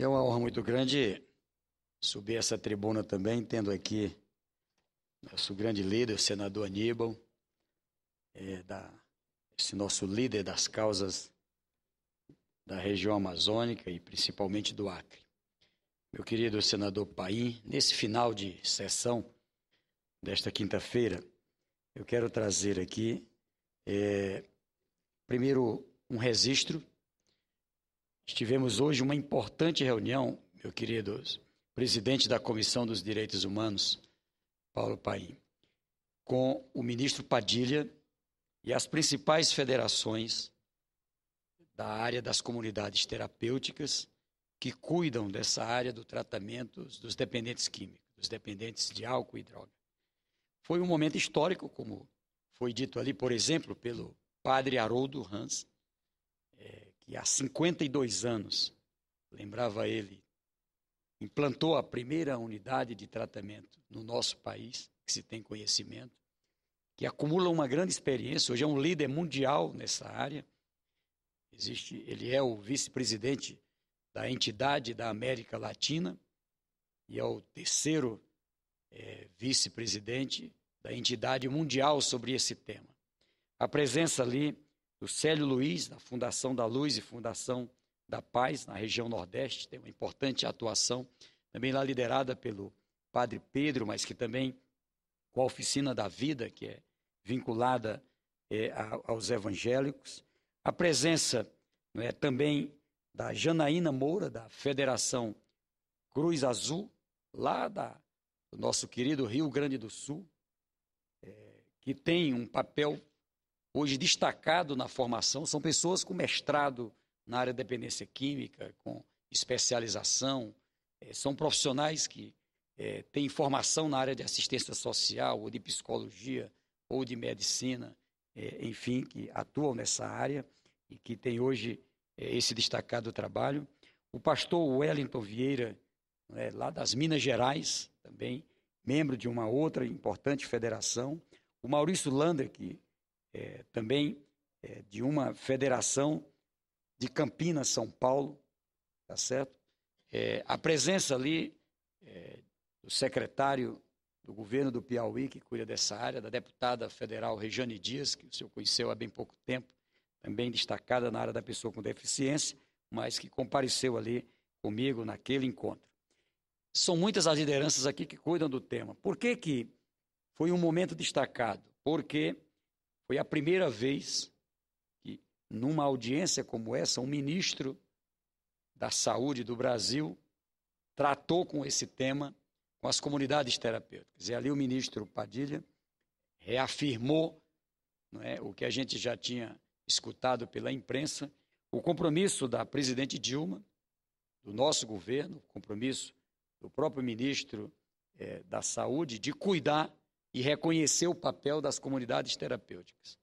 É uma honra muito grande subir essa tribuna também, tendo aqui nosso grande líder, o senador Aníbal, é, da, esse nosso líder das causas da região amazônica e principalmente do Acre. Meu querido senador Paim, nesse final de sessão desta quinta-feira, eu quero trazer aqui, é, primeiro, um registro Estivemos hoje uma importante reunião, meu querido presidente da Comissão dos Direitos Humanos, Paulo Paim, com o ministro Padilha e as principais federações da área das comunidades terapêuticas que cuidam dessa área do tratamento dos dependentes químicos, dos dependentes de álcool e droga. Foi um momento histórico, como foi dito ali, por exemplo, pelo padre Haroldo Hans, que há 52 anos, lembrava ele, implantou a primeira unidade de tratamento no nosso país, que se tem conhecimento, que acumula uma grande experiência, hoje é um líder mundial nessa área. Existe, ele é o vice-presidente da entidade da América Latina e é o terceiro é, vice-presidente da entidade mundial sobre esse tema. A presença ali do Célio Luiz, da Fundação da Luz e Fundação da Paz, na região Nordeste, tem uma importante atuação, também lá liderada pelo Padre Pedro, mas que também com a Oficina da Vida, que é vinculada é, aos evangélicos. A presença é, também da Janaína Moura, da Federação Cruz Azul, lá da, do nosso querido Rio Grande do Sul, é, que tem um papel hoje destacado na formação, são pessoas com mestrado na área de dependência química, com especialização, eh, são profissionais que é, têm formação na área de assistência social, ou de psicologia, ou de medicina, é, enfim, que atuam nessa área e que tem hoje é, esse destacado trabalho. O pastor Wellington Vieira, né, lá das Minas Gerais, também membro de uma outra importante federação. O Maurício Lander, que é, também é, de uma federação de Campinas, São Paulo, tá certo? É, a presença ali é, do secretário do governo do Piauí, que cuida dessa área, da deputada federal Regiane Dias, que o senhor conheceu há bem pouco tempo, também destacada na área da pessoa com deficiência, mas que compareceu ali comigo naquele encontro. São muitas as lideranças aqui que cuidam do tema. Por que, que foi um momento destacado? Porque foi a primeira vez que, numa audiência como essa, um ministro da saúde do Brasil tratou com esse tema com as comunidades terapêuticas. E ali o ministro Padilha reafirmou não é, o que a gente já tinha escutado pela imprensa, o compromisso da presidente Dilma, do nosso governo, o compromisso do próprio ministro é, da Saúde, de cuidar e reconhecer o papel das comunidades terapêuticas.